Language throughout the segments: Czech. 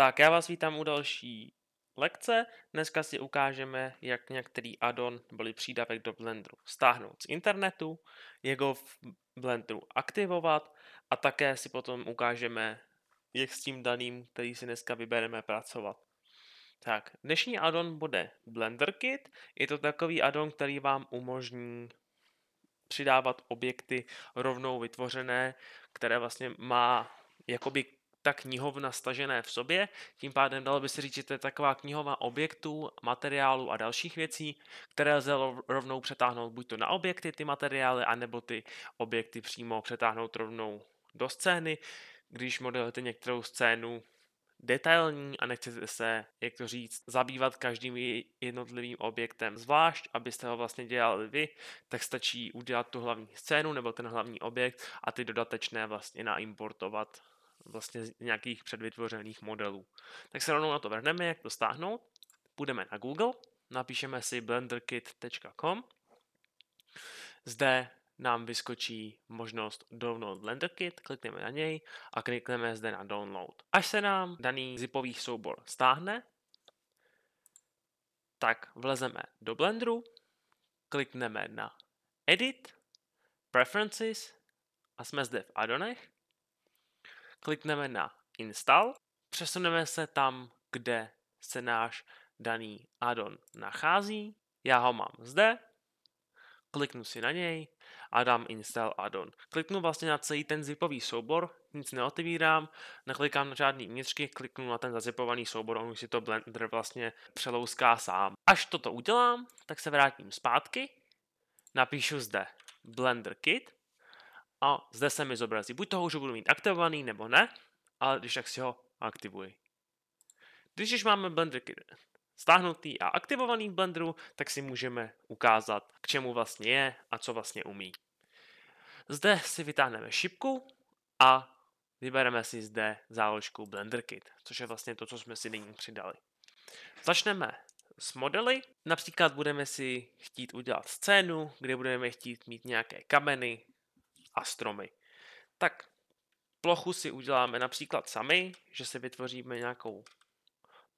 Tak, já vás vítám u další lekce. Dneska si ukážeme, jak některý addon neboli přídavek do Blenderu stáhnout z internetu, jeho v Blenderu aktivovat a také si potom ukážeme, jak s tím daným, který si dneska vybereme, pracovat. Tak, dnešní addon bude Blender Kit. Je to takový addon, který vám umožní přidávat objekty rovnou vytvořené, které vlastně má jakoby ta knihovna stažené v sobě, tím pádem dalo by se říct, že to je taková knihovna objektů, materiálů a dalších věcí, které lze rovnou přetáhnout buď to na objekty ty materiály, anebo ty objekty přímo přetáhnout rovnou do scény, když modelujete některou scénu detailní a nechcete se, jak to říct, zabývat každým jednotlivým objektem zvlášť, abyste ho vlastně dělali vy, tak stačí udělat tu hlavní scénu nebo ten hlavní objekt a ty dodatečné vlastně naimportovat vlastně nějakých předvytvořených modelů. Tak se rovnou na to vrhneme, jak to stáhnout. Půjdeme na Google, napíšeme si blenderkit.com. Zde nám vyskočí možnost download BlenderKit, klikneme na něj a klikneme zde na download. Až se nám daný zipový soubor stáhne, tak vlezeme do Blenderu, klikneme na Edit, Preferences a jsme zde v Adonech klikneme na Install, přesuneme se tam, kde se náš daný addon nachází. Já ho mám zde, kliknu si na něj a dám install addon. Kliknu vlastně na celý ten zipový soubor, nic neotevírám, neklikám na žádný vnitřky, kliknu na ten zazipovaný soubor, on už si to Blender vlastně přelouská sám. Až toto udělám, tak se vrátím zpátky, napíšu zde Blender Kit a zde se mi zobrazí. Buď toho už budu mít aktivovaný nebo ne, ale když tak si ho aktivuji. Když už máme Blender stáhnutý a aktivovaný v Blenderu, tak si můžeme ukázat, k čemu vlastně je a co vlastně umí. Zde si vytáhneme šipku a vybereme si zde záložku Blender Kit, což je vlastně to, co jsme si nyní přidali. Začneme s modely. Například budeme si chtít udělat scénu, kde budeme chtít mít nějaké kameny a stromy. Tak plochu si uděláme například sami, že si vytvoříme nějakou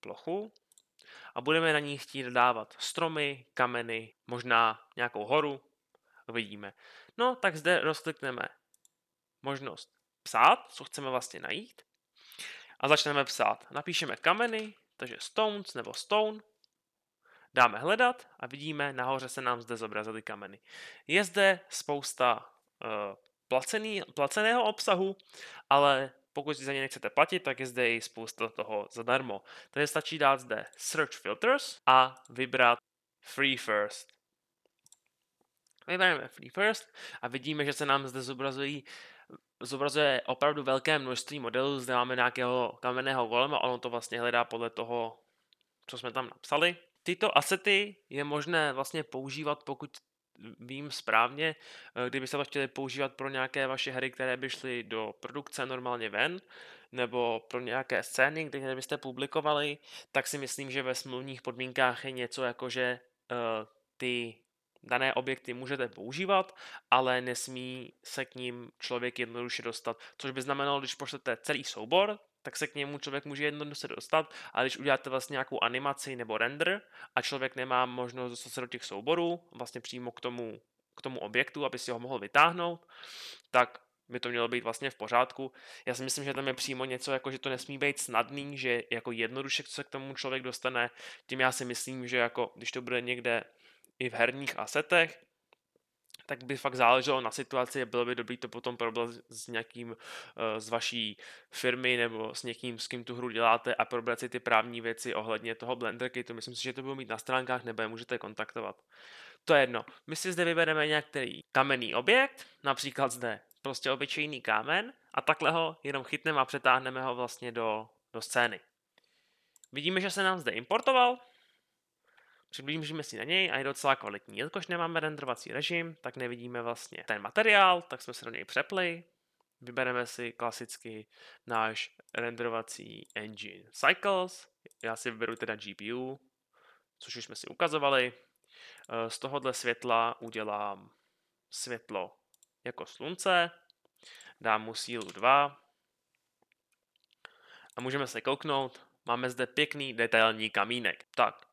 plochu a budeme na ní chtít dávat stromy, kameny, možná nějakou horu, vidíme. No, tak zde rozklikneme možnost psát, co chceme vlastně najít a začneme psát. Napíšeme kameny, takže stones nebo stone, dáme hledat a vidíme, nahoře se nám zde zobrazily kameny. Je zde spousta Eh, placený, placeného obsahu, ale pokud za ně nechcete platit, tak je zde i spousta toho zadarmo. Takže stačí dát zde Search Filters a vybrat Free First. Vybereme Free First a vidíme, že se nám zde zobrazují zobrazuje opravdu velké množství modelů. Zde máme nějakého kamenného golema, ono to vlastně hledá podle toho, co jsme tam napsali. Tyto asety je možné vlastně používat, pokud vím správně, eh, kdybyste to chtěli používat pro nějaké vaše hry, které by šly do produkce normálně ven, nebo pro nějaké scény, které byste publikovali, tak si myslím, že ve smluvních podmínkách je něco jako, že eh, ty dané objekty můžete používat, ale nesmí se k ním člověk jednoduše dostat. Což by znamenalo, když pošlete celý soubor, tak se k němu člověk může jednoduše dostat, a když uděláte vlastně nějakou animaci nebo render a člověk nemá možnost dostat se do těch souborů, vlastně přímo k tomu, k tomu objektu, aby si ho mohl vytáhnout, tak by to mělo být vlastně v pořádku. Já si myslím, že tam je přímo něco, jako že to nesmí být snadný, že jako jednoduše se k tomu člověk dostane. Tím já si myslím, že jako když to bude někde i v herních asetech, tak by fakt záleželo na situaci a bylo by dobré to potom problém s nějakým eh, z vaší firmy nebo s někým, s kým tu hru děláte a probrat si ty právní věci ohledně toho Blender Kitu. Myslím si, že to budou mít na stránkách nebo je můžete kontaktovat. To je jedno. My si zde vybereme nějaký kamenný objekt, například zde prostě obyčejný kámen a takhle ho jenom chytneme a přetáhneme ho vlastně do, do scény. Vidíme, že se nám zde importoval, Přiblížíme si na něj a je docela kvalitní. Jelikož nemáme renderovací režim, tak nevidíme vlastně ten materiál, tak jsme se do něj přepli. Vybereme si klasicky náš renderovací engine Cycles. Já si vyberu teda GPU, což už jsme si ukazovali. Eh, z tohohle světla udělám světlo jako slunce, dám mu sílu 2 a můžeme se kouknout. Máme zde pěkný detailní kamínek. Tak,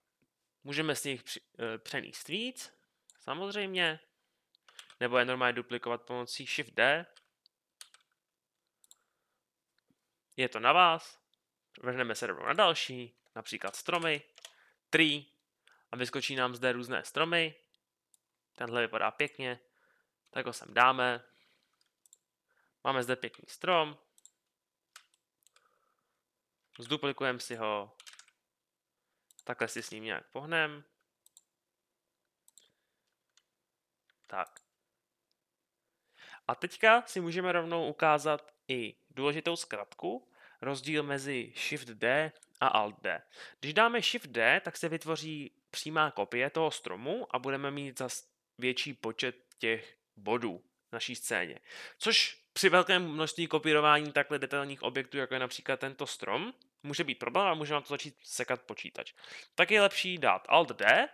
Můžeme z nich eh, přenést víc, samozřejmě, nebo je normálně duplikovat pomocí Shift D. Je to na vás. Vrhneme se rovnou na další, například stromy, tree, a vyskočí nám zde různé stromy. Tenhle vypadá pěkně, tak ho sem dáme. Máme zde pěkný strom. Zduplikujeme si ho, Takhle si s ním nějak pohnem. Tak. A teďka si můžeme rovnou ukázat i důležitou zkratku, rozdíl mezi Shift-D a Alt-D. Když dáme Shift-D, tak se vytvoří přímá kopie toho stromu a budeme mít zase větší počet těch bodů v naší scéně. Což při velkém množství kopírování takhle detailních objektů, jako je například tento strom, může být problém a může vám to začít sekat počítač. Tak je lepší dát Alt D,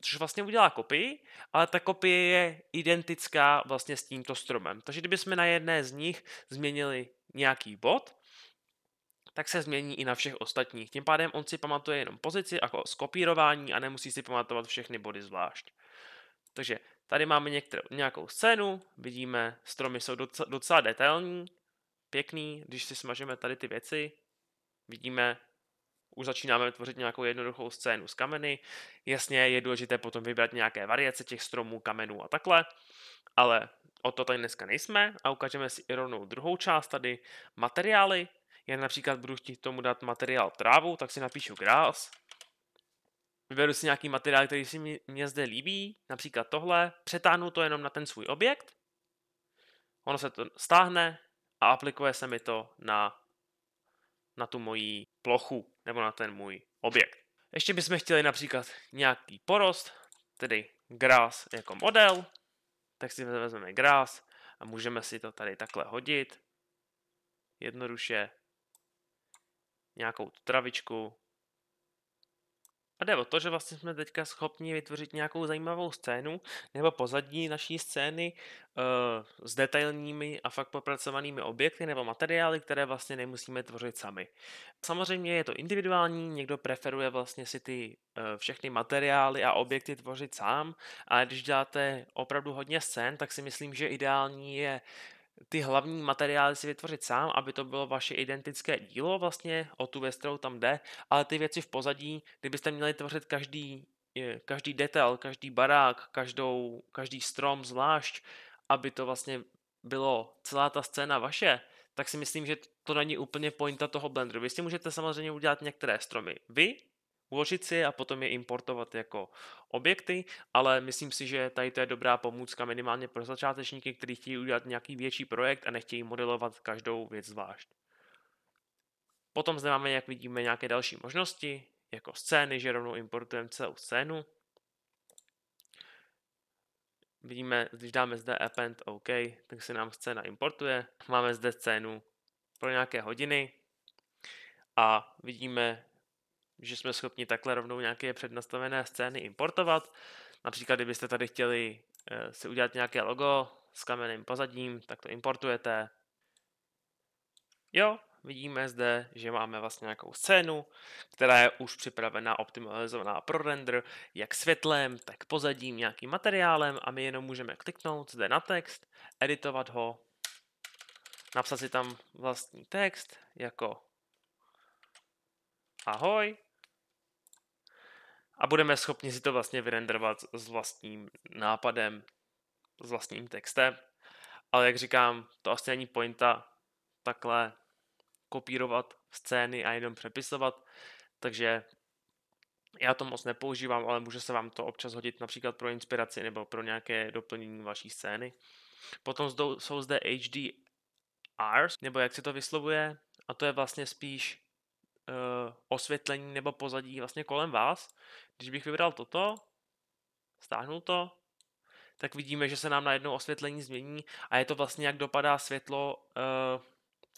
což vlastně udělá kopii, ale ta kopie je identická vlastně s tímto stromem. Takže kdybychom na jedné z nich změnili nějaký bod, tak se změní i na všech ostatních. Tím pádem on si pamatuje jenom pozici jako skopírování a nemusí si pamatovat všechny body zvlášť. Takže tady máme některou, nějakou scénu, vidíme, stromy jsou docela, docela detailní, pěkný, když si smažeme tady ty věci, Vidíme, už začínáme tvořit nějakou jednoduchou scénu z kameny. Jasně, je důležité potom vybrat nějaké variace těch stromů, kamenů a takhle, ale o to tady dneska nejsme a ukážeme si i rovnou druhou část tady, materiály. Já například budu chtít tomu dát materiál trávu, tak si napíšu grass. Vyberu si nějaký materiál, který si mě zde líbí, například tohle, přetáhnu to jenom na ten svůj objekt, ono se to stáhne a aplikuje se mi to na na tu moji plochu nebo na ten můj objekt. Ještě bychom chtěli například nějaký porost, tedy grass jako model, tak si vezmeme grass a můžeme si to tady takhle hodit. Jednoduše nějakou travičku a jde o to, že vlastně jsme teďka schopni vytvořit nějakou zajímavou scénu nebo pozadí naší scény eh, s detailními a fakt popracovanými objekty nebo materiály, které vlastně nemusíme tvořit sami. Samozřejmě je to individuální, někdo preferuje vlastně si ty eh, všechny materiály a objekty tvořit sám, ale když děláte opravdu hodně scén, tak si myslím, že ideální je ty hlavní materiály si vytvořit sám, aby to bylo vaše identické dílo vlastně o tu věc, kterou tam jde, ale ty věci v pozadí, kdybyste měli tvořit každý, každý detail, každý barák, každou, každý strom zvlášť, aby to vlastně bylo celá ta scéna vaše, tak si myslím, že to není úplně pointa toho Blenderu. Vy si můžete samozřejmě udělat některé stromy vy, uložit si je a potom je importovat jako objekty, ale myslím si, že tady to je dobrá pomůcka minimálně pro začátečníky, kteří chtějí udělat nějaký větší projekt a nechtějí modelovat každou věc zvlášť. Potom zde máme, jak vidíme, nějaké další možnosti, jako scény, že rovnou importujeme celou scénu. Vidíme, když dáme zde append OK, tak se nám scéna importuje. Máme zde scénu pro nějaké hodiny a vidíme, že jsme schopni takhle rovnou nějaké přednastavené scény importovat. Například, kdybyste tady chtěli eh, si udělat nějaké logo s kamenným pozadím, tak to importujete. Jo, vidíme zde, že máme vlastně nějakou scénu, která je už připravená, optimalizovaná pro render, jak světlem, tak pozadím, nějakým materiálem a my jenom můžeme kliknout zde na text, editovat ho, napsat si tam vlastní text jako ahoj a budeme schopni si to vlastně vyrenderovat s vlastním nápadem, s vlastním textem. Ale jak říkám, to asi není pointa takhle kopírovat scény a jenom přepisovat, takže já to moc nepoužívám, ale může se vám to občas hodit například pro inspiraci nebo pro nějaké doplnění vaší scény. Potom jsou zde HDRs, nebo jak se to vyslovuje, a to je vlastně spíš Eh, osvětlení nebo pozadí vlastně kolem vás. Když bych vybral toto, stáhnul to, tak vidíme, že se nám najednou osvětlení změní a je to vlastně, jak dopadá světlo eh,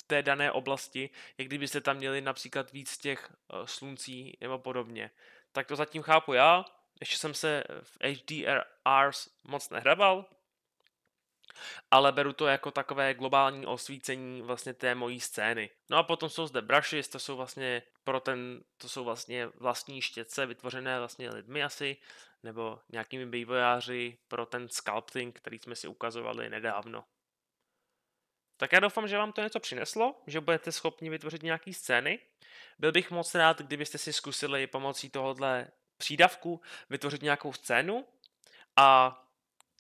v té dané oblasti, jak kdybyste tam měli například víc těch eh, sluncí nebo podobně. Tak to zatím chápu já, ještě jsem se v HDRs moc nehrabal, ale beru to jako takové globální osvícení vlastně té mojí scény. No a potom jsou zde brushes, to jsou vlastně pro ten, to jsou vlastně vlastní štětce vytvořené vlastně lidmi asi, nebo nějakými vývojáři pro ten sculpting, který jsme si ukazovali nedávno. Tak já doufám, že vám to něco přineslo, že budete schopni vytvořit nějaký scény. Byl bych moc rád, kdybyste si zkusili pomocí tohohle přídavku vytvořit nějakou scénu a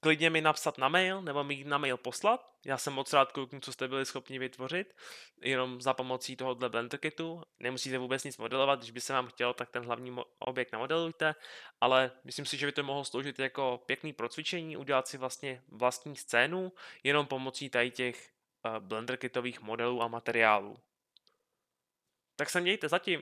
klidně mi napsat na mail nebo mi na mail poslat. Já jsem moc rád kouknu, co jste byli schopni vytvořit, jenom za pomocí tohohle Blender Kitu. Nemusíte vůbec nic modelovat, když by se vám chtělo, tak ten hlavní objekt namodelujte, ale myslím si, že by to mohlo sloužit jako pěkný procvičení, udělat si vlastně vlastní scénu, jenom pomocí tady těch eh, Blender Kitových modelů a materiálů. Tak se mějte zatím.